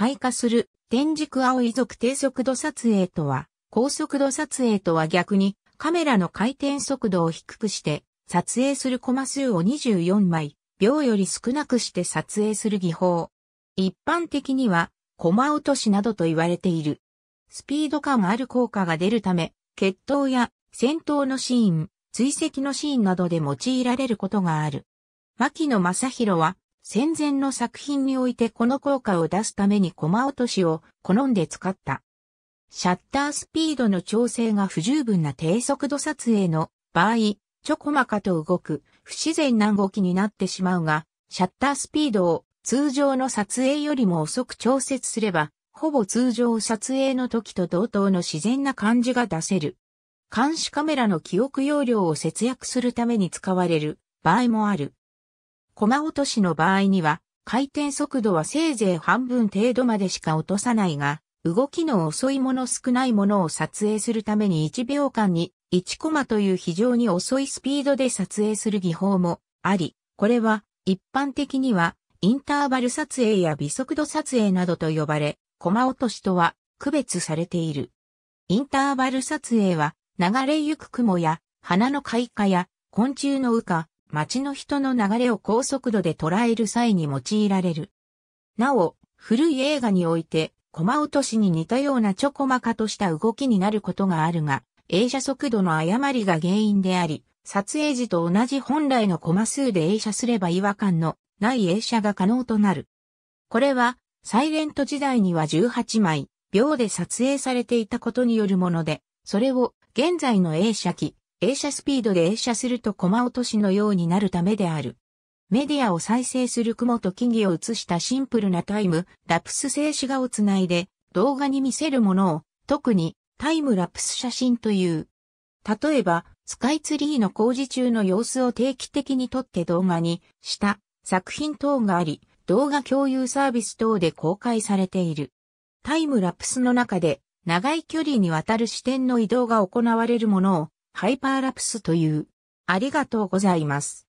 開花する天軸青遺族低速度撮影とは、高速度撮影とは逆にカメラの回転速度を低くして撮影するコマ数を24枚、秒より少なくして撮影する技法。一般的にはコマ落としなどと言われている。スピード感ある効果が出るため、決闘や戦闘のシーン、追跡のシーンなどで用いられることがある。牧野正宏は戦前の作品においてこの効果を出すために駒落としを好んで使った。シャッタースピードの調整が不十分な低速度撮影の場合、ちょこまかと動く不自然な動きになってしまうが、シャッタースピードを通常の撮影よりも遅く調節すれば、ほぼ通常撮影の時と同等の自然な感じが出せる。監視カメラの記憶容量を節約するために使われる場合もある。駒落としの場合には、回転速度はせいぜい半分程度までしか落とさないが、動きの遅いもの少ないものを撮影するために1秒間に1コマという非常に遅いスピードで撮影する技法もあり、これは一般的にはインターバル撮影や微速度撮影などと呼ばれ、コマ落としとは区別されている。インターバル撮影は流れゆく雲や花の開花や昆虫の羽化、街の人の流れを高速度で捉える際に用いられる。なお、古い映画において、コマ落としに似たようなちょこまかとした動きになることがあるが、映写速度の誤りが原因であり、撮影時と同じ本来のコマ数で映写すれば違和感のない映写が可能となる。これは、サイレント時代には18枚、秒で撮影されていたことによるもので、それを現在の映写機、映写スピードで映写するとコマ落としのようになるためである。メディアを再生する雲と木々を映したシンプルなタイム、ラプス静止画をつないで動画に見せるものを特にタイムラプス写真という。例えば、スカイツリーの工事中の様子を定期的に撮って動画にした作品等があり、動画共有サービス等で公開されている。タイムラプスの中で長い距離にわたる視点の移動が行われるものをハイパーラプスという。ありがとうございます。